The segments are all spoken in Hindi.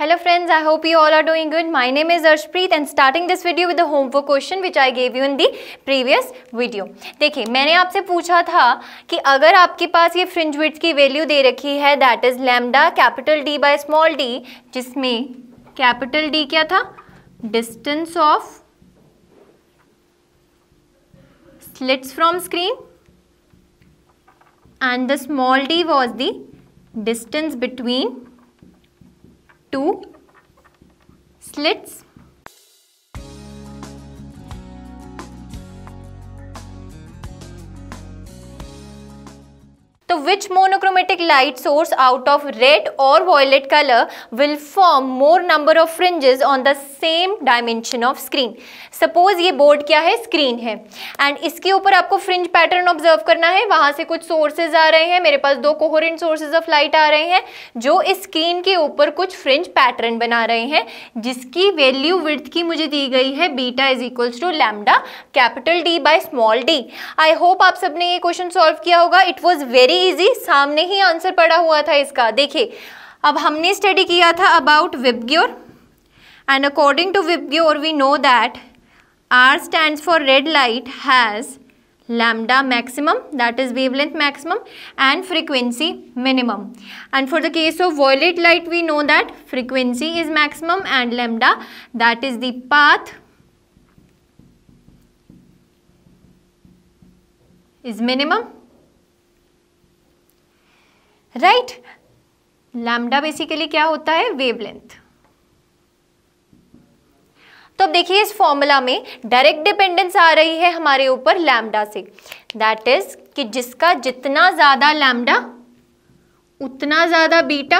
Hello friends, I hope you all are doing good. My name is Arshpreet and starting this video with the homework question which I gave you in the previous video. देखिए मैंने आपसे पूछा था कि अगर आपके पास ये फ्रिंज विड्थ की वैल्यू दे रखी है that is lambda capital D by small D जिसमें कैपिटल डी क्या था distance of slits from screen and the small d was the distance between two slits So which monochromatic light source out of red or violet color will form more number of fringes on the same dimension of screen? Suppose ये बोर्ड क्या है स्क्रीन है एंड इसके ऊपर आपको फ्रिंज पैटर्न ऑब्जर्व करना है वहाँ से कुछ सोर्सेज आ रहे हैं मेरे पास दो कोहोरेंट सोर्सेज ऑफ लाइट आ रहे हैं जो इस स्क्रीन के ऊपर कुछ फ्रिंज पैटर्न बना रहे हैं जिसकी वैल्यू विर्थ की मुझे दी गई है beta is equals to lambda capital D by small D I hope आप सबने ये क्वेश्चन सॉल्व किया होगा इट वॉज वेरी इजी सामने ही आंसर पड़ा हुआ था इसका देखिए अब हमने स्टडी किया था about VIBGYOR and according to VIBGYOR we know that R stands for red light has lambda maximum that is wavelength maximum and frequency minimum and for the case of violet light we know that frequency is maximum and lambda that is the path is minimum right Lambda basically, क्या होता है तो अब देखिए इस फॉर्मूला में डायरेक्ट डिपेंडेंस आ रही है हमारे ऊपर लैमडा से दैट इज कि जिसका जितना ज़्यादा लैमडा उतना ज़्यादा बीटा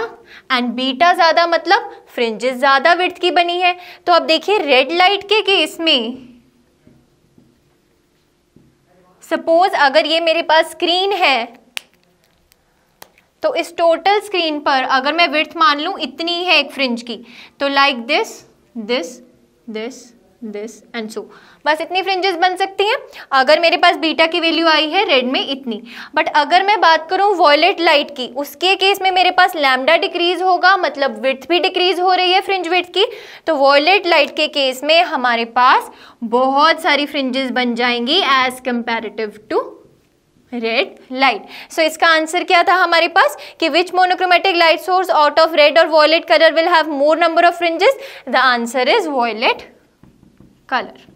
एंड बीटा ज़्यादा मतलब फ्रिंजेस ज़्यादा विड्थ की बनी है तो अब देखिए रेड लाइट के केस में सपोज अगर ये मेरे पास स्क्रीन है तो इस टोटल स्क्रीन पर अगर मैं विड्थ मान लू इतनी है एक फ्रिंज की तो like this this this this and so बस इतनी फ्रिंजेस बन सकती हैं अगर मेरे पास बीटा की वैल्यू आई है रेड में इतनी बट अगर मैं बात करूं वॉयलेट लाइट की उसके केस में मेरे पास लैमडा डिक्रीज होगा मतलब विथ भी डिक्रीज हो रही है फ्रिंज विथ की तो वॉयलेट लाइट के केस में हमारे पास बहुत सारी फ्रिंजेस बन जाएंगी as comparative to red light so इसका आंसर क्या था हमारे पास कि which monochromatic light source out of red और violet colour will have more number of fringes the answer is violet colour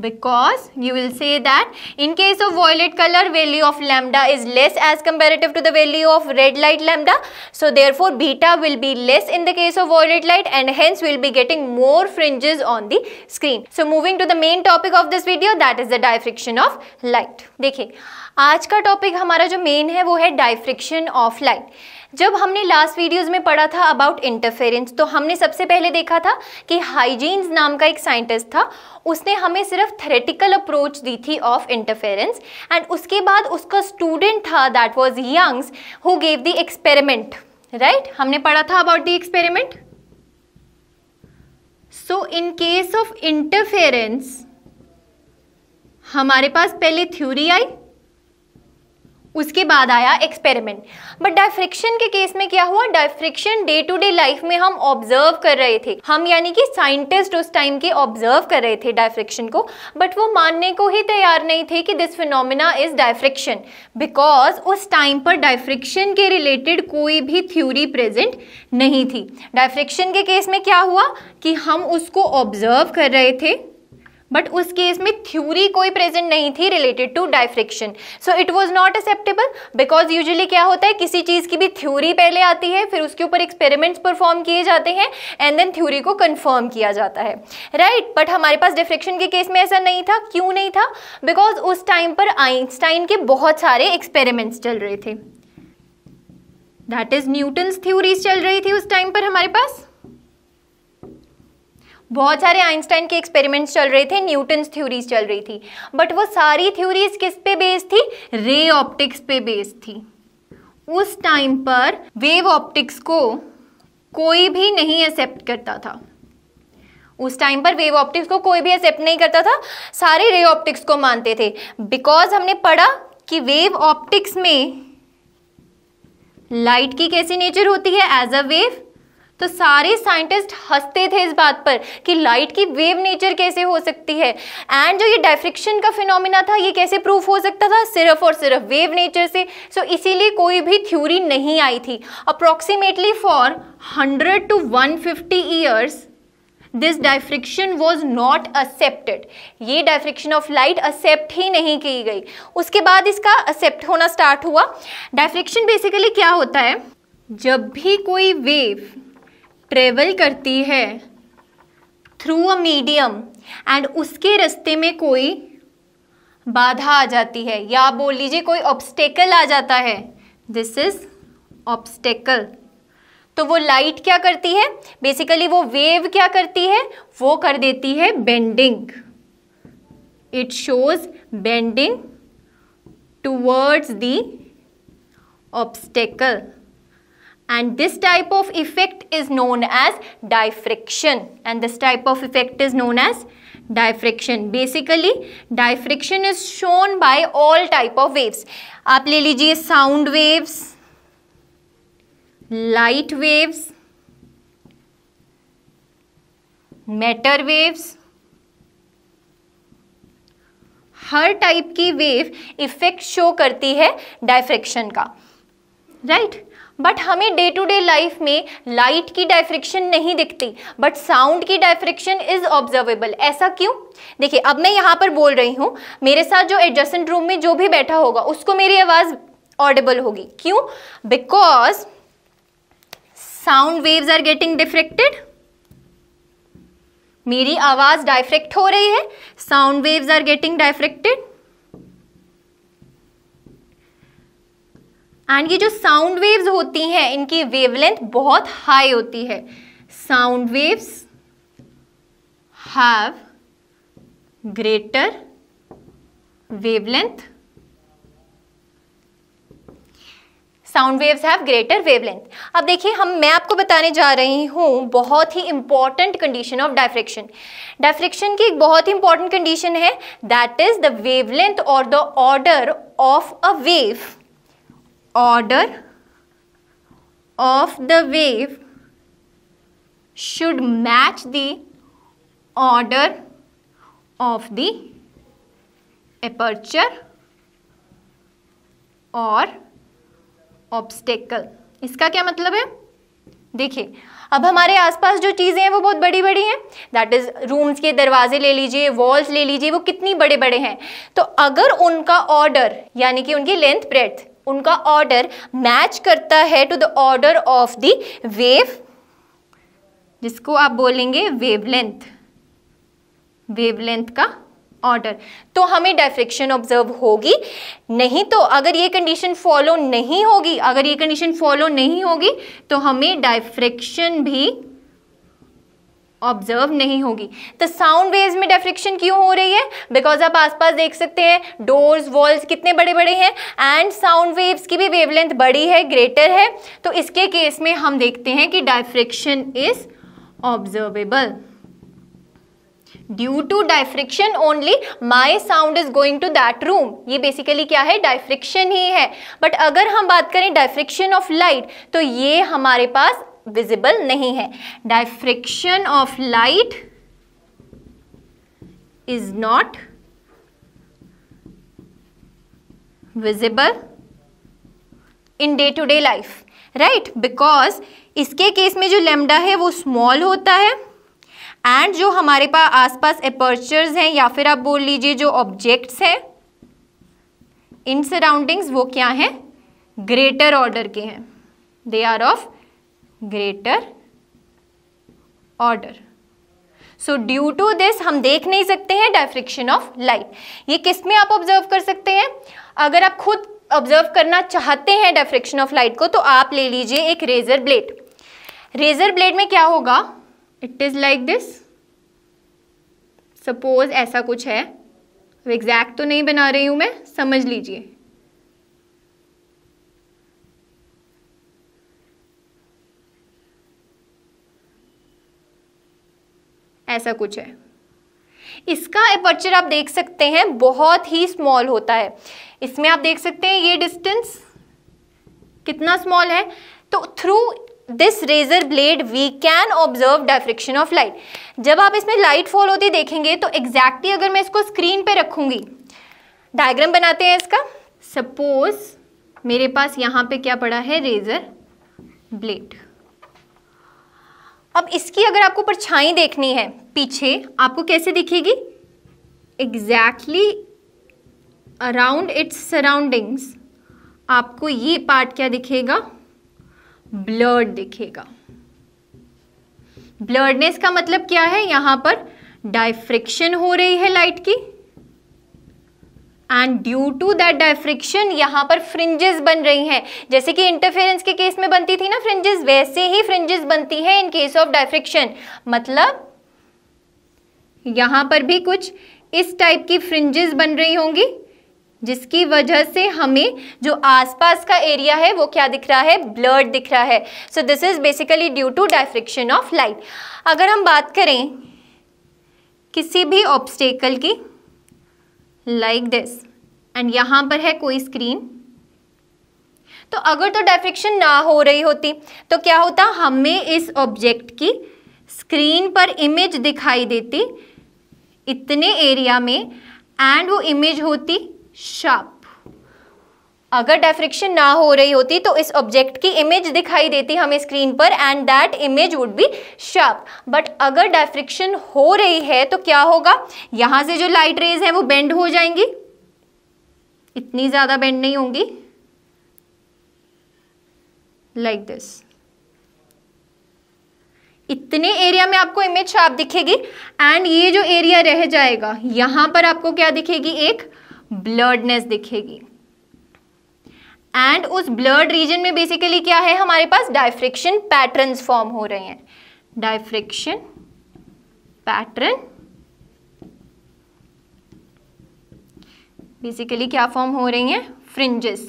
because you will say that in case of violet color value of lambda is less as comparative to the value of red light lambda so therefore beta will be less in the case of violet light and hence we'll be getting more fringes on the screen so moving to the main topic of this video that is the diffraction of light देखिए आज का टॉपिक हमारा जो मेन है वो है डाइफ्रिक्शन ऑफ लाइट जब हमने लास्ट वीडियोस में पढ़ा था अबाउट इंटरफेरेंस तो हमने सबसे पहले देखा था कि हाइजीन्स नाम का एक साइंटिस्ट था उसने हमें सिर्फ थेरेटिकल अप्रोच दी थी ऑफ इंटरफेरेंस एंड उसके बाद उसका स्टूडेंट था that was Young's who gave the experiment right हमने पढ़ा था about the experiment so in case of interference हमारे पास पहले थ्योरी आई उसके बाद आया एक्सपेरिमेंट बट डायफ्रिक्शन के केस में क्या हुआ diffraction day to day life में हम ऑब्जर्व कर रहे थे हम यानी कि साइंटिस्ट उस टाइम के ऑब्जर्व कर रहे थे डायफ्रिक्शन को बट वो मानने को ही तैयार नहीं थे कि this phenomena is diffraction because उस टाइम पर डायफ्रिक्शन के रिलेटेड कोई भी थ्योरी प्रेजेंट नहीं थी डायफ्रिक्शन के केस में क्या हुआ कि हम उसको ऑब्जर्व कर रहे थे बट उस केस में थ्यूरी कोई प्रेजेंट नहीं थी related to diffraction so it was not acceptable because usually क्या होता है किसी चीज़ की भी थ्यूरी पहले आती है फिर उसके ऊपर एक्सपेरिमेंट्स परफॉर्म किए जाते हैं एंड देन थ्यूरी को कन्फर्म किया जाता है राइट right? बट हमारे पास डिफ्रिक्शन के केस में ऐसा नहीं था क्यों नहीं था बिकॉज उस टाइम पर आइंस्टाइन के बहुत सारे एक्सपेरिमेंट्स चल रहे थे दैट इज़ न्यूटन्स थ्यूरीज चल रही थी उस टाइम पर हमारे पास बहुत सारे आइंस्टाइन के एक्सपेरिमेंट्स चल रहे थे न्यूटन्स थ्योरीज चल रही थी बट वो सारी थ्योरीज किस पे बेस्ड थी रे ऑप्टिक्स पे बेस्ड थी उस टाइम पर वेव ऑप्टिक्स को कोई भी नहीं एक्सेप्ट करता था उस टाइम पर वेव ऑप्टिक्स को कोई भी एक्सेप्ट नहीं करता था सारे रे ऑप्टिक्स को मानते थे बिकॉज हमने पढ़ा कि वेव ऑप्टिक्स में लाइट की कैसी नेचर होती है एज अ वेव तो सारे साइंटिस्ट हंसते थे इस बात पर कि लाइट की वेव नेचर कैसे हो सकती है एंड जो ये डायफ्रिक्शन का फिनोमिना था ये कैसे प्रूफ हो सकता था सिर्फ और सिर्फ वेव नेचर से सो so इसीलिए कोई भी थ्योरी नहीं आई थी approximately for 100 to 150 fifty years this diffraction was not accepted ये डायफ्रिक्शन ऑफ लाइट एक्सेप्ट ही नहीं की गई उसके बाद इसका एक्सेप्ट होना स्टार्ट हुआ डायफ्रिक्शन बेसिकली क्या होता है जब भी कोई वेव ट्रेवल करती है थ्रू अ मीडियम एंड उसके रस्ते में कोई बाधा आ जाती है या बोल लीजिए कोई ऑब्स्टेकल आ जाता है दिस इज ऑब्स्टेकल तो वो लाइट क्या करती है बेसिकली वो वेव क्या करती है वो कर देती है bending it shows bending towards the obstacle and this type of effect is known as diffraction and this type of effect is known as diffraction basically diffraction is shown by all type of waves आप ले लीजिए sound waves light waves matter waves हर टाइप की वेव इफेक्ट शो करती है डायफ्रेक्शन का राइट right? बट हमें डे टू डे लाइफ में लाइट की डायफ्रिक्शन नहीं दिखती बट साउंड की डायफ्रिक्शन इज ऑब्जर्वेबल ऐसा क्यों देखिए अब मैं यहाँ पर बोल रही हूँ मेरे साथ जो एडजस्टेंट रूम में जो भी बैठा होगा उसको मेरी आवाज़ ऑडिबल होगी क्यों because sound waves are getting diffracted मेरी आवाज़ डायफ्रेक्ट हो रही है sound waves are getting diffracted and ये जो साउंड वेव्स होती हैं इनकी वेवलेंथ बहुत हाई होती है sound waves have greater wavelength sound waves have greater wavelength अब देखिए हम मैं आपको बताने जा रही हूँ बहुत ही important condition of diffraction diffraction की एक बहुत ही इंपॉर्टेंट कंडीशन है दैट इज द वेवलेंथ और the order of a wave order of the wave should match the order of the aperture or obstacle इसका क्या मतलब है देखिए अब हमारे आसपास जो चीज़ें हैं वो बहुत बड़ी बड़ी हैं दैट इज़ रूम्स के दरवाजे ले लीजिए वॉल्स ले लीजिए वो कितनी बड़े बड़े हैं तो अगर उनका ऑर्डर यानी कि उनकी लेंथ ब्रेथ उनका ऑर्डर मैच करता है to the order of the wave जिसको आप बोलेंगे वेवलेंथ वेवलेंथ का ऑर्डर तो हमें डायफ्रिक्शन ऑब्जर्व होगी नहीं तो अगर ये कंडीशन फॉलो नहीं होगी अगर ये कंडीशन फॉलो नहीं होगी तो हमें डायफ्रिक्शन भी ऑब्जर्व नहीं होगी तो साउंड वेव्स में डेफ्रिक्शन क्यों हो रही है बिकॉज आप आसपास देख सकते हैं डोर्स वॉल्स कितने बड़े बड़े हैं एंड साउंड वेव्स की भी वेवलेंथ बड़ी है ग्रेटर है तो इसके केस में हम देखते हैं कि diffraction is observable due to diffraction only my sound is going to that room ये बेसिकली क्या है डायफ्रिक्शन ही है बट अगर हम बात करें डायफ्रिक्शन ऑफ लाइट तो ये हमारे पास विजिबल नहीं है diffraction of light is not visible in day to day life right because इसके केस में जो लेमडा है वो स्मॉल होता है एंड जो हमारे पास आसपास अपर्चर्स हैं या फिर आप बोल लीजिए जो ऑब्जेक्ट्स हैं इन सराउंडिंग्स वो क्या हैं ग्रेटर ऑर्डर के हैं they are of greater order so due to this हम देख नहीं सकते हैं डायफ्रिक्शन ऑफ लाइट ये किस में आप ऑब्जर्व कर सकते हैं अगर आप खुद ऑब्जर्व करना चाहते हैं डायफ्रिक्शन ऑफ लाइट को तो आप ले लीजिए एक रेजर ब्लेड रेजर ब्लेड में क्या होगा it is like this suppose ऐसा कुछ है एग्जैक्ट तो नहीं बना रही हूं मैं समझ लीजिए ऐसा कुछ है इसका अपर्चर आप देख सकते हैं बहुत ही स्मॉल होता है इसमें आप देख सकते हैं ये डिस्टेंस कितना स्मॉल है तो through this razor blade we can observe diffraction of light जब आप इसमें लाइट फॉल होती देखेंगे तो एग्जैक्टली अगर मैं इसको स्क्रीन पे रखूंगी डायग्राम बनाते हैं इसका सपोज मेरे पास यहाँ पे क्या पड़ा है रेजर ब्लेड अब इसकी अगर आपको परछाई देखनी है पीछे आपको कैसे दिखेगी एग्जैक्टली अराउंड इट्स सराउंडिंग्स आपको ये पार्ट क्या दिखेगा ब्लर्ड दिखेगा ब्लर्डनेस का मतलब क्या है यहाँ पर डायफ्रिक्शन हो रही है लाइट की and due to that diffraction यहाँ पर फ्रिंजेस बन रही हैं जैसे कि इंटरफेरेंस के केस में बनती थी ना फ्रिंजेस वैसे ही फ्रिंजेस बनती हैं इन केस ऑफ डायफ्रिक्शन मतलब यहाँ पर भी कुछ इस टाइप की फ्रिंजेस बन रही होंगी जिसकी वजह से हमें जो आसपास का एरिया है वो क्या दिख रहा है ब्लर्ड दिख रहा है so this is basically due to diffraction of light अगर हम बात करें किसी भी ऑब्स्टेकल की लाइक दिस एंड यहाँ पर है कोई स्क्रीन तो अगर तो डेफिक्शन ना हो रही होती तो क्या होता हमें इस ऑब्जेक्ट की स्क्रीन पर इमेज दिखाई देती इतने एरिया में एंड वो इमेज होती शार्प अगर डेफ्रिक्शन ना हो रही होती तो इस ऑब्जेक्ट की इमेज दिखाई देती हमें स्क्रीन पर and that image would be sharp but अगर डेफ्रिक्शन हो रही है तो क्या होगा यहां से जो लाइट रेज है वो बेंड हो जाएंगी इतनी ज़्यादा बेंड नहीं होंगी लाइक like दिस इतने एरिया में आपको इमेज शार्प दिखेगी एंड ये जो एरिया रह जाएगा यहां पर आपको क्या दिखेगी एक ब्लर्डनेस दिखेगी एंड उस ब्लर्ड रीजन में बेसिकली क्या है हमारे पास डायफ्रिक्शन पैटर्न फॉर्म हो रहे हैं डायफ्रिक्शन पैटर्न बेसिकली क्या फॉर्म हो रही हैं fringes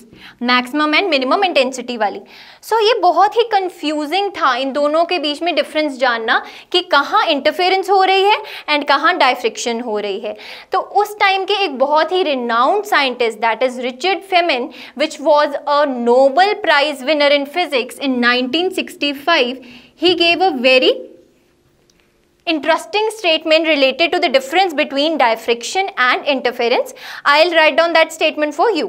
maximum and minimum intensity वाली सो so, ये बहुत ही कंफ्यूजिंग था इन दोनों के बीच में डिफरेंस जानना कि कहाँ इंटरफेरेंस हो रही है एंड कहाँ डायफ्रिक्शन हो रही है तो उस टाइम के एक बहुत ही renowned scientist that is Richard Feynman which was a Nobel prize winner in physics in he gave a very interesting interesting statement related to the difference between diffraction and interference. I'll write down that statement for you.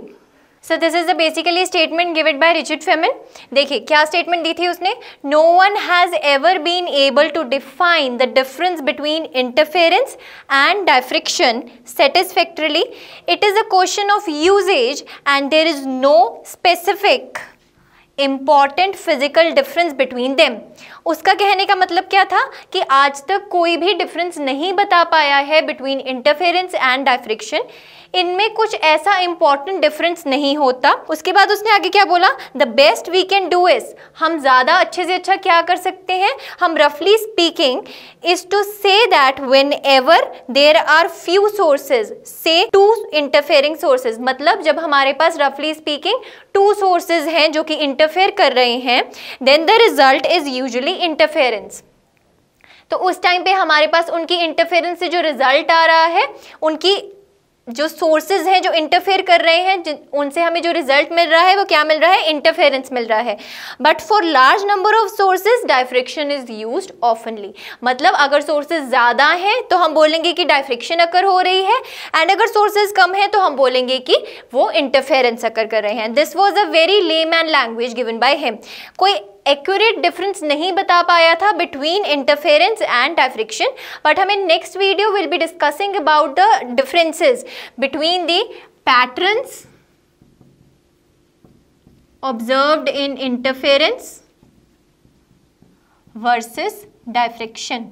So this is the basically statement gived by Richard Feynman देखिए क्या स्टेटमेंट दी थी उसने no one has ever been able to define the difference between interference and diffraction satisfactorily it is a question of usage and there is no specific important physical difference between them उसका कहने का मतलब क्या था कि आज तक कोई भी डिफरेंस नहीं बता पाया है बिटवीन इंटरफेरेंस एंड डायफ्रिक्शन इनमें कुछ ऐसा इंपॉर्टेंट डिफरेंस नहीं होता उसके बाद उसने आगे क्या बोला the best we can do is हम ज़्यादा अच्छे से अच्छा क्या कर सकते हैं हम रफली speaking is to say that whenever there are few sources say two interfering sources मतलब जब हमारे पास रफली स्पीकिंग टू सोर्सेज हैं जो कि इंटरफेयर कर रहे हैं then the result is usually interference तो उस टाइम पे हमारे पास उनकी इंटरफेरेंस से जो रिजल्ट आ रहा है उनकी जो सोर्सेज हैं जो इंटरफेयर कर रहे हैं उनसे हमें जो रिजल्ट मिल रहा है वो क्या मिल रहा है इंटरफेरेंस मिल रहा है but for large number of sources diffraction is use ऑफनली मतलब अगर सोर्सेज ज़्यादा हैं तो हम बोलेंगे कि डायफ्रिक्शन अकर हो रही है एंड अगर सोर्सेज कम हैं तो हम बोलेंगे कि वो इंटरफेरेंस अकर कर रहे हैं this was a very layman language given by him कोई एक्यूरेट डिफरेंस नहीं बता पाया था between interference and diffraction but हम in next video will be discussing about the differences between the patterns observed in interference versus diffraction.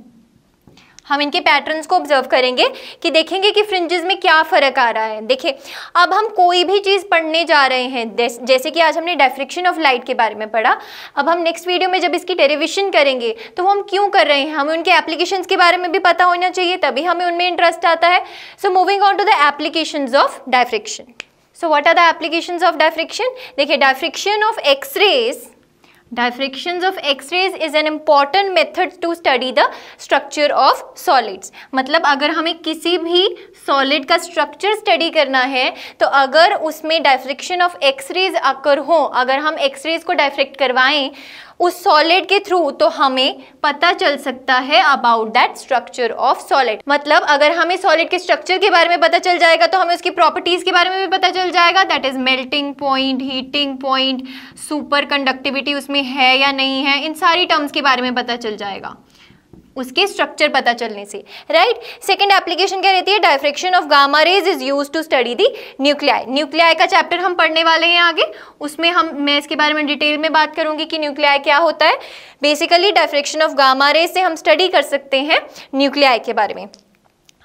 हम इनके पैटर्न्स को ऑब्जर्व करेंगे कि देखेंगे कि फ्रिंजेस में क्या फ़र्क आ रहा है देखिए अब हम कोई भी चीज़ पढ़ने जा रहे हैं जैसे कि आज हमने डेफ्रिक्शन ऑफ लाइट के बारे में पढ़ा अब हम नेक्स्ट वीडियो में जब इसकी डेरिवेशन करेंगे तो हम क्यों कर रहे हैं हमें उनके एप्लीकेशन के बारे में भी पता होना चाहिए तभी हमें उनमें इंटरेस्ट आता है so moving on to the application of diffraction so what are the application of diffraction देखिए diffraction of X rays diffractions of X rays is an important method to study the structure of solids मतलब अगर हमें किसी भी सॉलिड का स्ट्रक्चर स्टडी करना है तो अगर उसमें डायफ्रिक्शन ऑफ एक्सरेज अकर हो अगर हम एक्सरेज को डायफ्रेक्ट करवाएं उस सॉलिड के थ्रू तो हमें पता चल सकता है about that structure of solid मतलब अगर हमें सॉलिड के स्ट्रक्चर के बारे में पता चल जाएगा तो हमें उसकी प्रॉपर्टीज के बारे में भी पता चल जाएगा that is melting point heating point superconductivity उसमें है या नहीं है इन सारी टर्म्स के बारे में पता चल जाएगा उसके स्ट्रक्चर पता चलने से राइट सेकेंड एप्लीकेशन क्या रहती है diffraction of gamma rays is use to study the nuclei nuclei का चैप्टर हम पढ़ने वाले हैं आगे उसमें हम मैं इसके बारे में डिटेल में बात करूंगी कि न्यूक्लियाई क्या होता है basically diffraction of gamma rays से हम स्टडी कर सकते हैं न्यूक्लियाई के बारे में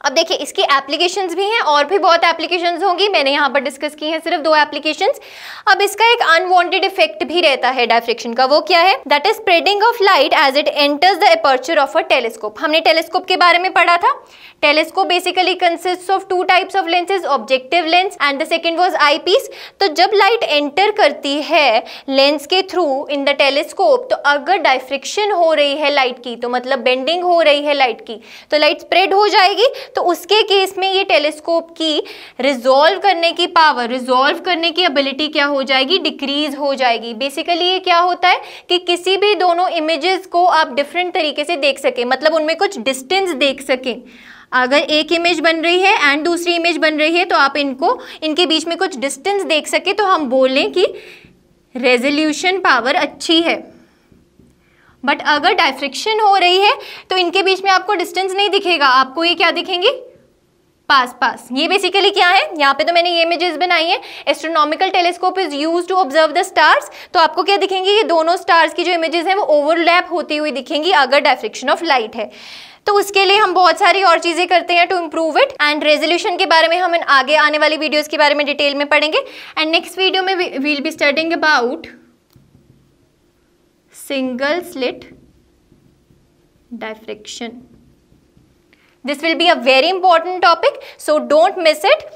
अब देखिए इसकी एप्लीकेशन भी हैं और भी बहुत एप्लीकेशन होंगी मैंने यहाँ पर डिस्कस की है सिर्फ दो एप्लीकेशन अब इसका एक अनवॉन्टेड इफेक्ट भी रहता है डायफ्रेक्शन का वो क्या है that is spreading of light as it enters the aperture of a telescope हमने टेलीस्कोप के बारे में पढ़ा था telescope basically consist of two types of lenses objective lens and the second was eyepiece तो जब लाइट एंटर करती है लेंस के थ्रू इन द टेलीस्कोप तो अगर डायफ्रिक्शन हो रही है लाइट की तो मतलब बेंडिंग हो रही है लाइट की तो लाइट स्प्रेड हो जाएगी तो उसके केस में ये टेलीस्कोप की रिजोल्व करने की पावर रिजोल्व करने की एबिलिटी क्या हो जाएगी डिक्रीज हो जाएगी बेसिकली ये क्या होता है कि किसी भी दोनों इमेजेस को आप डिफरेंट तरीके से देख सकें मतलब उनमें कुछ डिस्टेंस देख सकें अगर एक इमेज बन रही है एंड दूसरी इमेज बन रही है तो आप इनको इनके बीच में कुछ डिस्टेंस देख सके तो हम बोलें कि रेजोल्यूशन पावर अच्छी है बट अगर डायफ्रिक्शन हो रही है तो इनके बीच में आपको डिस्टेंस नहीं दिखेगा आपको ये क्या दिखेंगी पास पास ये बेसिकली क्या है यहाँ पे तो मैंने ये इमेजेस बनाई है astronomical telescope is use to observe the stars तो आपको क्या दिखेंगे ये दोनों स्टार्स की जो इमेजेस हैं वो ओवरलैप होती हुई दिखेंगी अगर डायफ्रिक्शन ऑफ लाइट है तो उसके लिए हम बहुत सारी और चीज़ें करते हैं to improve it and resolution के बारे में हम आगे आने वाली वीडियोज़ के बारे में डिटेल में पढ़ेंगे एंड नेक्स्ट वीडियो में will be starting about single slit diffraction this will be a very important topic so don't miss it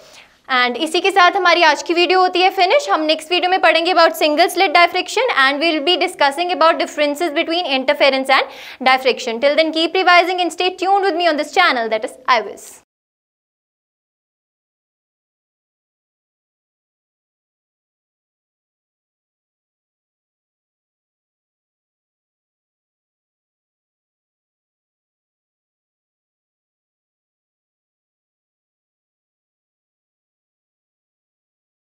and इसी के साथ हमारी आज की वीडियो होती है फिनिश हम नेक्स्ट वीडियो में पढ़ेंगे about single slit diffraction and we will be discussing about differences between interference and diffraction till then keep revising and stay tuned with me on this channel that is I विस